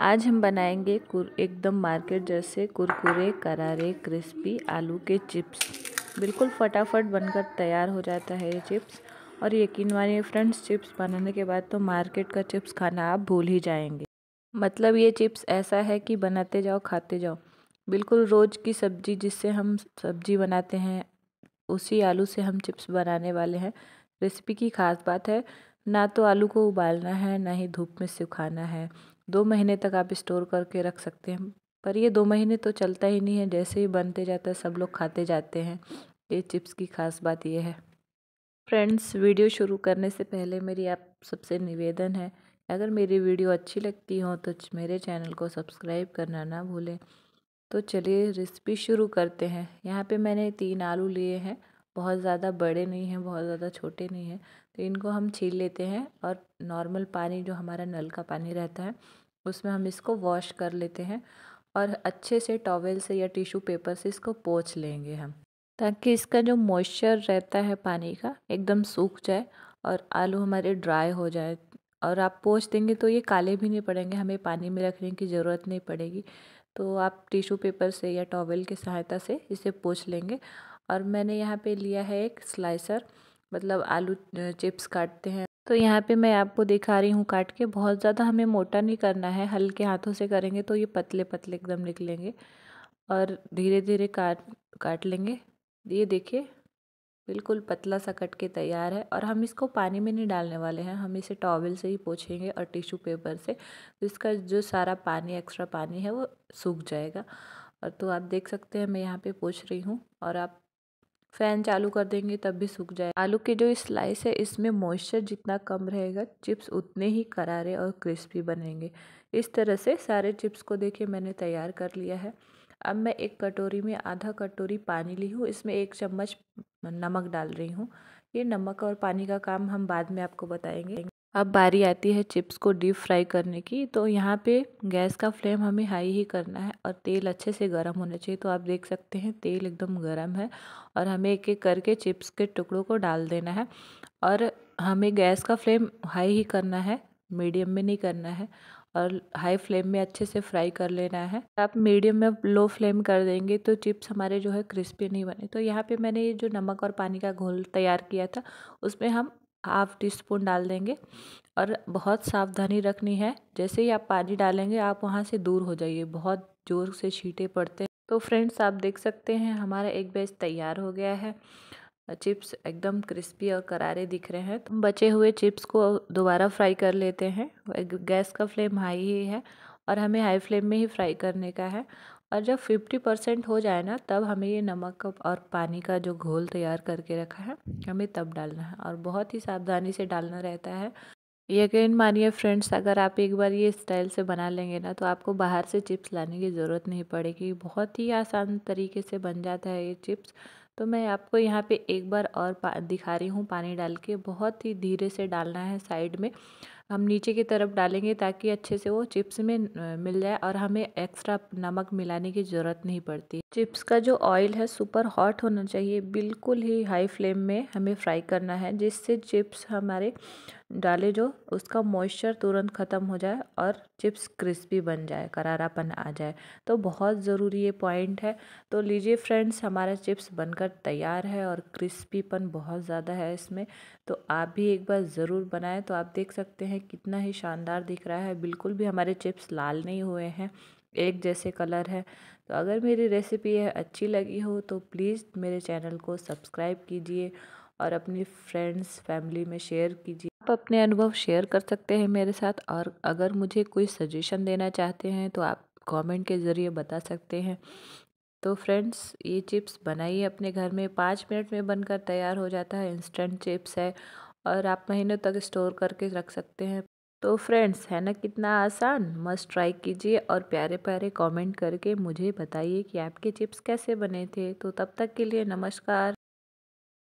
आज हम बनाएंगे एकदम मार्केट जैसे कुरकुरे करारे क्रिस्पी आलू के चिप्स बिल्कुल फटाफट बनकर तैयार हो जाता है ये चिप्स और यकीन मानिए फ्रेंड्स चिप्स बनाने के बाद तो मार्केट का चिप्स खाना आप भूल ही जाएंगे मतलब ये चिप्स ऐसा है कि बनाते जाओ खाते जाओ बिल्कुल रोज़ की सब्जी जिससे हम सब्जी बनाते हैं उसी आलू से हम चिप्स बनाने वाले हैं रेसिपी की ख़ास बात है ना तो आलू को उबालना है ना ही धूप में सुखाना है दो महीने तक आप स्टोर करके रख सकते हैं पर ये दो महीने तो चलता ही नहीं है जैसे ही बनते जाता है सब लोग खाते जाते हैं ये चिप्स की खास बात यह है फ्रेंड्स वीडियो शुरू करने से पहले मेरी आप सबसे निवेदन है अगर मेरी वीडियो अच्छी लगती हो तो मेरे चैनल को सब्सक्राइब करना ना भूलें तो चलिए रेसिपी शुरू करते हैं यहाँ पे मैंने तीन आलू लिए हैं बहुत ज़्यादा बड़े नहीं हैं बहुत ज़्यादा छोटे नहीं हैं तो इनको हम छील लेते हैं और नॉर्मल पानी जो हमारा नल का पानी रहता है उसमें हम इसको वॉश कर लेते हैं और अच्छे से टॉवेल से या टिश्यू पेपर से इसको पोछ लेंगे हम ताकि इसका जो मॉइस्चर रहता है पानी का एकदम सूख जाए और आलू हमारे ड्राई हो जाए और आप पोछ देंगे तो ये काले भी नहीं पड़ेंगे हमें पानी में रखने की ज़रूरत नहीं पड़ेगी तो आप टिश्यू पेपर से या टॉवेल की सहायता से इसे पोछ लेंगे और मैंने यहाँ पे लिया है एक स्लाइसर मतलब आलू चिप्स काटते हैं तो यहाँ पे मैं आपको दिखा रही हूँ काट के बहुत ज़्यादा हमें मोटा नहीं करना है हल्के हाथों से करेंगे तो ये पतले पतले एकदम निकलेंगे और धीरे धीरे काट काट लेंगे ये देखिए बिल्कुल पतला सा कट के तैयार है और हम इसको पानी में नहीं डालने वाले हैं हम इसे टॉवल से ही पोछेंगे और टिश्यू पेपर से तो इसका जो सारा पानी एक्स्ट्रा पानी है वो सूख जाएगा और तो आप देख सकते हैं मैं यहाँ पे पोछ रही हूँ और आप फ़ैन चालू कर देंगे तब भी सूख जाए आलू के जो स्लाइस है इसमें मॉइस्चर जितना कम रहेगा चिप्स उतने ही करारे और क्रिस्पी बनेंगे इस तरह से सारे चिप्स को देखिए मैंने तैयार कर लिया है अब मैं एक कटोरी में आधा कटोरी पानी ली हूँ इसमें एक चम्मच नमक डाल रही हूँ ये नमक और पानी का काम हम बाद में आपको बताएंगे अब बारी आती है चिप्स को डीप फ्राई करने की तो यहाँ पे गैस का फ्लेम हमें हाई ही करना है और तेल अच्छे से गर्म होना चाहिए तो आप देख सकते हैं तेल एकदम गर्म है और हमें एक एक करके चिप्स के टुकड़ों को डाल देना है और हमें गैस का फ्लेम हाई ही करना है मीडियम में नहीं करना है और हाई फ्लेम में अच्छे से फ्राई कर लेना है आप मीडियम में लो फ्लेम कर देंगे तो चिप्स हमारे जो है क्रिस्पी नहीं बने तो यहाँ पे मैंने ये जो नमक और पानी का घोल तैयार किया था उसमें हम हाफ टी स्पून डाल देंगे और बहुत सावधानी रखनी है जैसे ही आप पानी डालेंगे आप वहाँ से दूर हो जाइए बहुत ज़ोर से छीटे पड़ते हैं तो फ्रेंड्स आप देख सकते हैं हमारा एक बैच तैयार हो गया है चिप्स एकदम क्रिस्पी और करारे दिख रहे हैं तो बचे हुए चिप्स को दोबारा फ्राई कर लेते हैं गैस का फ्लेम हाई ही है और हमें हाई फ्लेम में ही फ्राई करने का है और जब 50 परसेंट हो जाए ना तब हमें ये नमक और पानी का जो घोल तैयार करके रखा है हमें तब डालना है और बहुत ही सावधानी से डालना रहता है यकीन मानिए फ्रेंड्स अगर आप एक बार ये स्टाइल से बना लेंगे ना तो आपको बाहर से चिप्स लाने की ज़रूरत नहीं पड़ेगी बहुत ही आसान तरीके से बन जाता है ये चिप्स तो मैं आपको यहाँ पे एक बार और दिखा रही हूँ पानी डाल के बहुत ही धीरे से डालना है साइड में हम नीचे की तरफ डालेंगे ताकि अच्छे से वो चिप्स में मिल जाए और हमें एक्स्ट्रा नमक मिलाने की ज़रूरत नहीं पड़ती चिप्स का जो ऑयल है सुपर हॉट होना चाहिए बिल्कुल ही हाई फ्लेम में हमें फ्राई करना है जिससे चिप्स हमारे डालें जो उसका मॉइस्चर तुरंत ख़त्म हो जाए और चिप्स क्रिस्पी बन जाए करारापन आ जाए तो बहुत ज़रूरी ये पॉइंट है तो लीजिए फ्रेंड्स हमारा चिप्स बनकर तैयार है और क्रिस्पीपन बहुत ज़्यादा है इसमें तो आप भी एक बार ज़रूर बनाएं तो आप देख सकते हैं कितना ही शानदार दिख रहा है बिल्कुल भी हमारे चिप्स लाल नहीं हुए हैं एक जैसे कलर है तो अगर मेरी रेसिपी यह अच्छी लगी हो तो प्लीज़ मेरे चैनल को सब्सक्राइब कीजिए और अपनी फ्रेंड्स फैमिली में शेयर कीजिए आप अपने अनुभव शेयर कर सकते हैं मेरे साथ और अगर मुझे कोई सजेशन देना चाहते हैं तो आप कमेंट के ज़रिए बता सकते हैं तो फ्रेंड्स ये चिप्स बनाइए अपने घर में पाँच मिनट में बनकर तैयार हो जाता है इंस्टेंट चिप्स है और आप महीनों तक स्टोर करके रख सकते हैं तो फ्रेंड्स है ना कितना आसान मस्ट ट्राई कीजिए और प्यारे प्यारे कमेंट करके मुझे बताइए कि आपके चिप्स कैसे बने थे तो तब तक के लिए नमस्कार